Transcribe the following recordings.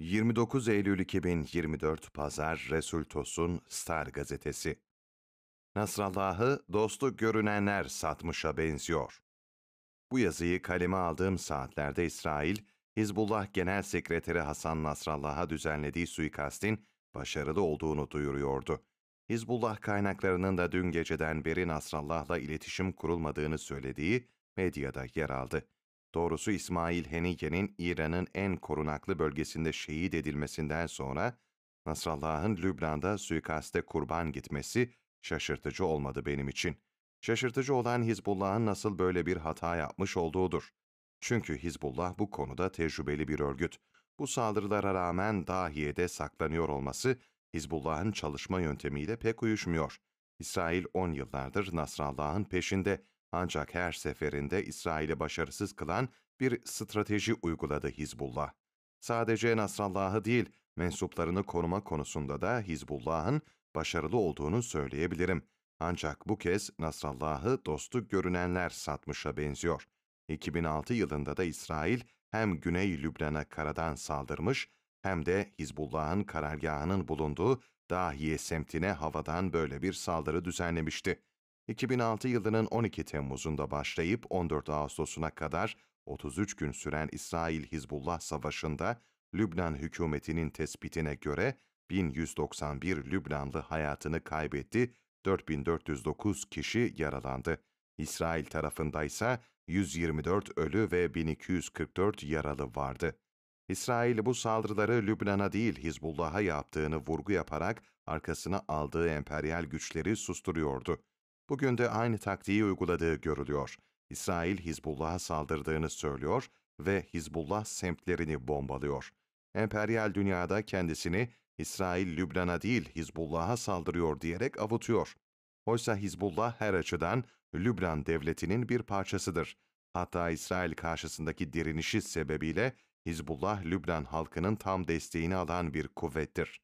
29 Eylül 2024 Pazar Resul Tosun Star Gazetesi Nasrallah'ı dostu görünenler satmışa benziyor. Bu yazıyı kaleme aldığım saatlerde İsrail, Hizbullah Genel Sekreteri Hasan Nasrallah'a düzenlediği suikastin başarılı olduğunu duyuruyordu. Hizbullah kaynaklarının da dün geceden beri Nasrallah'la iletişim kurulmadığını söylediği medyada yer aldı. Doğrusu İsmail Henige'nin İran'ın en korunaklı bölgesinde şehit edilmesinden sonra Nasrallah'ın Lübnan'da suikaste kurban gitmesi şaşırtıcı olmadı benim için. Şaşırtıcı olan Hizbullah'ın nasıl böyle bir hata yapmış olduğudur. Çünkü Hizbullah bu konuda tecrübeli bir örgüt. Bu saldırılara rağmen Dahiye'de saklanıyor olması Hizbullah'ın çalışma yöntemiyle pek uyuşmuyor. İsrail 10 yıllardır Nasrallah'ın peşinde ancak her seferinde İsrail'i başarısız kılan bir strateji uyguladı Hizbullah. Sadece Nasrallah'ı değil, mensuplarını koruma konusunda da Hizbullah'ın başarılı olduğunu söyleyebilirim. Ancak bu kez Nasrallah'ı dostu görünenler satmışa benziyor. 2006 yılında da İsrail hem Güney Lübnan'a karadan saldırmış hem de Hizbullah'ın karargahının bulunduğu Dahiye semtine havadan böyle bir saldırı düzenlemişti. 2006 yılının 12 Temmuz'unda başlayıp 14 Ağustos'una kadar 33 gün süren İsrail-Hizbullah Savaşı'nda Lübnan hükümetinin tespitine göre 1191 Lübnanlı hayatını kaybetti, 4409 kişi yaralandı. İsrail tarafında ise 124 ölü ve 1244 yaralı vardı. İsrail bu saldırıları Lübnan'a değil Hizbullah'a yaptığını vurgu yaparak arkasına aldığı emperyal güçleri susturuyordu bugün de aynı taktiği uyguladığı görülüyor. İsrail Hizbullah'a saldırdığını söylüyor ve Hizbullah semtlerini bombalıyor. Emperyal dünyada kendisini İsrail Lübnan'a değil Hizbullah'a saldırıyor diyerek avutuyor. Oysa Hizbullah her açıdan Lübnan devletinin bir parçasıdır. Hatta İsrail karşısındaki direnişi sebebiyle Hizbullah Lübnan halkının tam desteğini alan bir kuvvettir.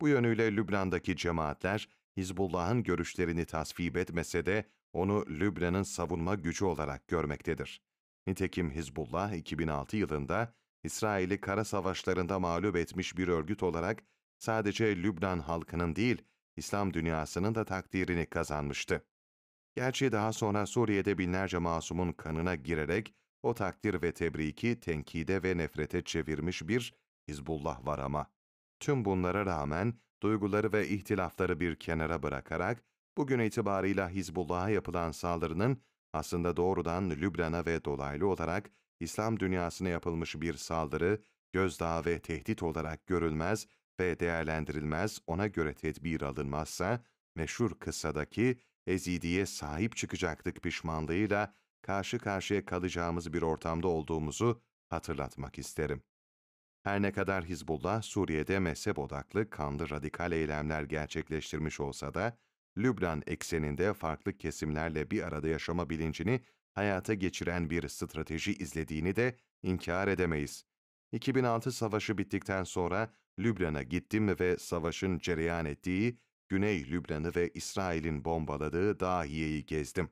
Bu yönüyle Lübnan'daki cemaatler Hizbullah'ın görüşlerini tasvip etmese de onu Lübnan'ın savunma gücü olarak görmektedir. Nitekim Hizbullah 2006 yılında İsrail'i kara savaşlarında mağlup etmiş bir örgüt olarak sadece Lübnan halkının değil, İslam dünyasının da takdirini kazanmıştı. Gerçi daha sonra Suriye'de binlerce masumun kanına girerek o takdir ve tebriki tenkide ve nefrete çevirmiş bir Hizbullah var ama. Tüm bunlara rağmen duyguları ve ihtilafları bir kenara bırakarak, bugün itibarıyla Hizbullah'a yapılan saldırının aslında doğrudan Lübnan'a ve dolaylı olarak İslam dünyasına yapılmış bir saldırı, gözdağı ve tehdit olarak görülmez ve değerlendirilmez ona göre tedbir alınmazsa, meşhur kıssadaki Ezidi'ye sahip çıkacaktık pişmanlığıyla karşı karşıya kalacağımız bir ortamda olduğumuzu hatırlatmak isterim. Her ne kadar Hizbullah Suriye'de mezhep odaklı kanlı radikal eylemler gerçekleştirmiş olsa da, Lübnan ekseninde farklı kesimlerle bir arada yaşama bilincini hayata geçiren bir strateji izlediğini de inkar edemeyiz. 2006 savaşı bittikten sonra Lübnan'a gittim ve savaşın cereyan ettiği Güney Lübnan'ı ve İsrail'in bombaladığı Dahiye'yi gezdim.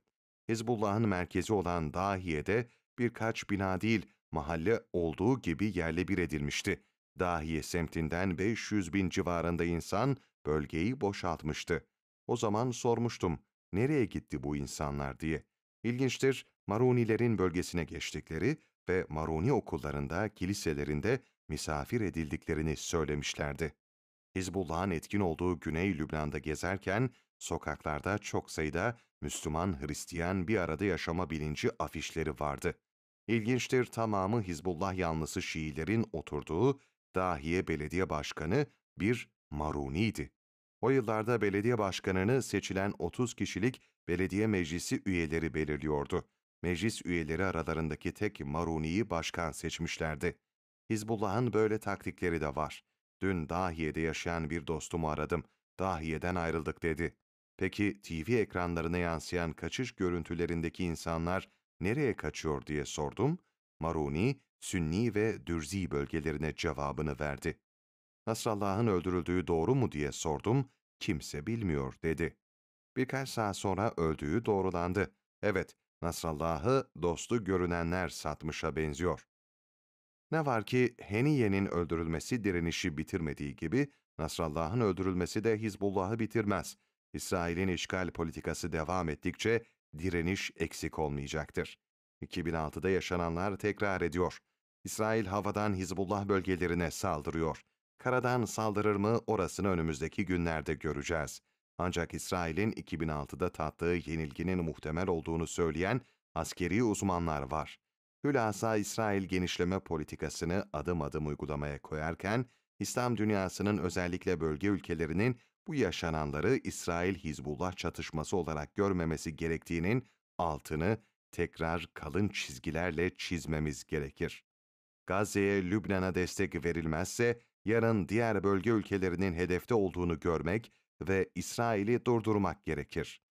Hizbullah'ın merkezi olan Dahiye'de birkaç bina değil, mahalle olduğu gibi yerle bir edilmişti. Dahiye semtinden 500 bin civarında insan bölgeyi boşaltmıştı. O zaman sormuştum, nereye gitti bu insanlar diye. İlginçtir, Marunilerin bölgesine geçtikleri ve Maruni okullarında, kiliselerinde misafir edildiklerini söylemişlerdi. Hizbullah'ın etkin olduğu Güney Lübnan'da gezerken, sokaklarda çok sayıda Müslüman, Hristiyan bir arada yaşama bilinci afişleri vardı. İlginçtir tamamı Hizbullah yanlısı Şiilerin oturduğu Dahiye Belediye Başkanı bir Maruni'ydi. O yıllarda belediye başkanını seçilen 30 kişilik belediye meclisi üyeleri belirliyordu. Meclis üyeleri aralarındaki tek Maruni'yi başkan seçmişlerdi. Hizbullah'ın böyle taktikleri de var. Dün Dahiye'de yaşayan bir dostumu aradım. Dahiye'den ayrıldık dedi. Peki TV ekranlarına yansıyan kaçış görüntülerindeki insanlar nereye kaçıyor diye sordum. Maruni, Sünni ve Dürzi bölgelerine cevabını verdi. Nasrallah'ın öldürüldüğü doğru mu diye sordum. Kimse bilmiyor dedi. Birkaç saat sonra öldüğü doğrulandı. Evet, Nasrallah'ı dostu görünenler satmışa benziyor. Ne var ki Heniye'nin öldürülmesi direnişi bitirmediği gibi Nasrallah'ın öldürülmesi de Hizbullah'ı bitirmez. İsrail'in işgal politikası devam ettikçe direniş eksik olmayacaktır. 2006'da yaşananlar tekrar ediyor. İsrail havadan Hizbullah bölgelerine saldırıyor. Karadan saldırır mı orasını önümüzdeki günlerde göreceğiz. Ancak İsrail'in 2006'da tattığı yenilginin muhtemel olduğunu söyleyen askeri uzmanlar var. Hülasa İsrail genişleme politikasını adım adım uygulamaya koyarken, İslam dünyasının özellikle bölge ülkelerinin bu yaşananları İsrail-Hizbullah çatışması olarak görmemesi gerektiğinin altını tekrar kalın çizgilerle çizmemiz gerekir. Gazze'ye Lübnan'a destek verilmezse yarın diğer bölge ülkelerinin hedefte olduğunu görmek ve İsrail'i durdurmak gerekir.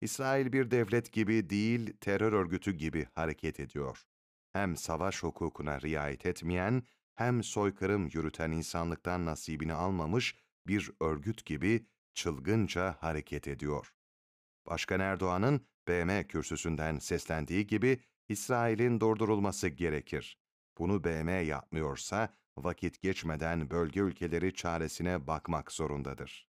İsrail bir devlet gibi değil, terör örgütü gibi hareket ediyor. Hem savaş hukukuna riayet etmeyen, hem soykırım yürüten insanlıktan nasibini almamış bir örgüt gibi çılgınca hareket ediyor. Başkan Erdoğan'ın BM kürsüsünden seslendiği gibi İsrail'in durdurulması gerekir. Bunu BM yapmıyorsa vakit geçmeden bölge ülkeleri çaresine bakmak zorundadır.